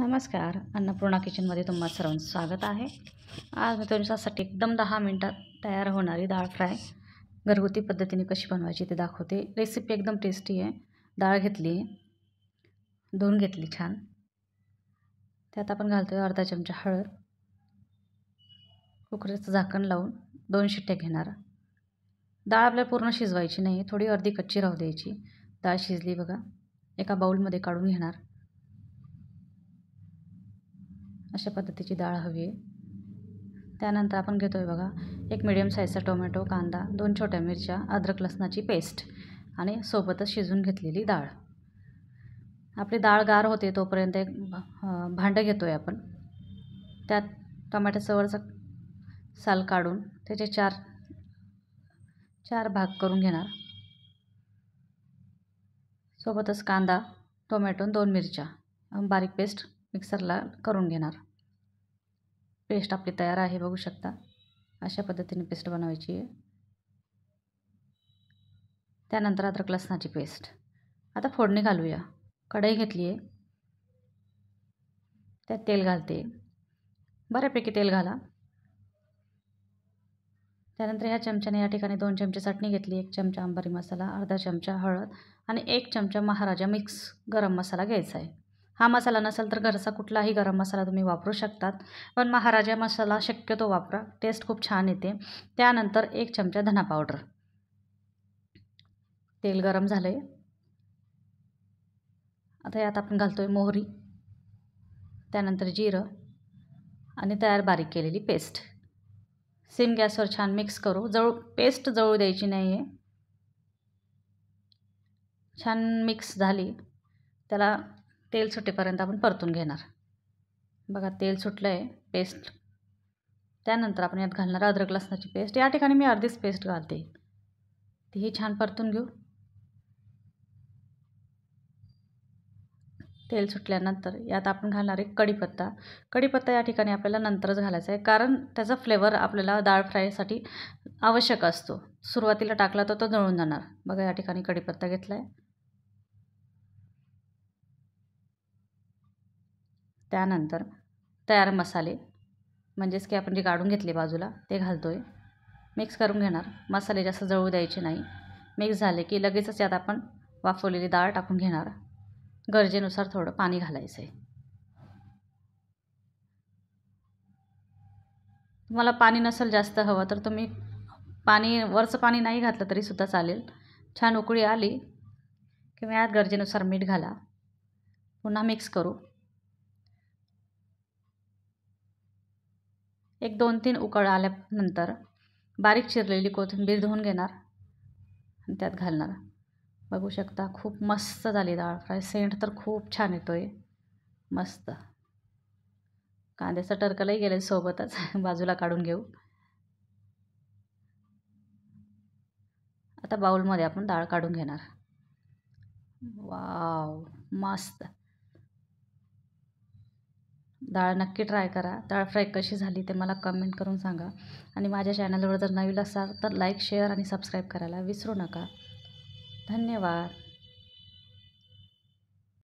नमस्कार अन्नपूर्णा किचनमध्ये तुम्हाला सर्वांचं स्वागत आहे आज मी तुमच्यासाठी एकदम दहा मिनटात तयार होणारी डाळ फ्राय घरगुती पद्धतीने कशी बनवायची ते दाखवते रेसिपी एकदम टेस्टी आहे डाळ घेतली धुवून घेतली छान त्यात आपण घालतो आहे अर्धा चमचा हळद कुकरचं झाकण लावून दोन शिट्ट्या घेणार डाळ आपल्याला पूर्ण शिजवायची नाही थोडी अर्धी कच्ची राहू द्यायची डाळ शिजली बघा एका बाऊलमध्ये काढून घेणार अशा पद्धतीची डाळ हवी आहे त्यानंतर आपण घेतो आहे बघा एक मिडियम साईजचा टोमॅटो कांदा दोन छोट्या मिरच्या अद्रक लसणाची पेस्ट आणि सोबतच शिजून घेतलेली डाळ आपली डाळ गार होते तोपर्यंत एक भांडं घेतो आहे आपण त्यात टोमॅटोसवरचं साल काढून त्याचे चार चार भाग करून घेणार सोबतच कांदा टोमॅटो दोन मिरच्या बारीक पेस्ट मिक्सरला करून घेणार पेस्ट आपली तयार आहे बघू शकता अशा पद्धतीने पेस्ट बनवायची आहे त्यानंतर अद्रक लसणाची पेस्ट आता फोडणी घालूया कढई घेतली आहे त्यात तेल घालते बऱ्यापैकी तेल घाला त्यानंतर ह्या चमच्याने या ठिकाणी दोन चमचे चटणी घेतली एक चमचा अंबारी मसाला अर्धा चमचा हळद आणि एक चमचा महाराजा मिक्स गरम मसाला घ्यायचा आहे हा मसाला नसेल तर घरचा कुठलाही गरम मसाला तुम्ही वापरू शकतात पण महाराजा मसाला शक्यतो वापरा टेस्ट खूप छान येते त्यानंतर एक चमचा धना पावडर तेल गरम झालं आहे आता यात आपण घालतो आहे मोहरी त्यानंतर जिरं आणि तयार बारीक केलेली पेस्ट सिम गॅसवर छान मिक्स करू जळू पेस्ट जळू द्यायची नाही आहे छान मिक्स झाली त्याला तेल सुटेपर्यंत आपण परतून घेणार बघा तेल सुटलं आहे पेस्ट त्यानंतर आपण यात घालणार अद्रक लसणाची पेस्ट या ठिकाणी मी अर्धीच पेस्ट घालते तीही छान परतून घेऊ तेल सुटल्यानंतर यात आपण घालणार आहे कढीपत्ता कढीपत्ता या ठिकाणी आपल्याला नंतरच घालायचा आहे कारण त्याचा फ्लेवर आपल्याला डाळ फ्रायसाठी आवश्यक असतो सुरुवातीला टाकला तर तो जळून जाणार बघा या ठिकाणी कढीपत्ता घेतला आहे त्यानंतर तयार मसाले म्हणजेच की आपण जे काढून घेतले बाजूला ते घालतो आहे मिक्स करून घेणार मसाले जास्त जळू द्यायचे नाही मिक्स झाले की लगेचच यात आपण वाफवलेली डाळ टाकून घेणार गरजेनुसार थोडं पाणी घालायचं आहे तुम्हाला पाणी नसेल जास्त हवं तर तुम्ही पाणी वरचं पाणी नाही घातलं तरीसुद्धा चालेल छान उकळी आली किंवा यात गरजेनुसार मीठ घाला पुन्हा मिक्स करू एक दोन तीन उकळ आल्यानंतर बारीक चिरलेली कोथिंबीर धुवून घेणार आणि त्यात घालणार बघू शकता खूप मस्त झाली डाळ फ्राय सेंट तर खूप छान येतो आहे मस्त कांद्याचं टरकलाही गेलं सोबतच बाजूला काढून घेऊ आता बाऊलमध्ये आपण डाळ काढून घेणार वाव मस्त डाळ नक्की ट्राय करा डाळ फ्राय कशी झाली ते मला कमेंट करून सांगा आणि माझ्या चॅनलवर जर नवीन असाल तर लाईक शेअर आणि सबस्क्राईब करायला विसरू नका धन्यवाद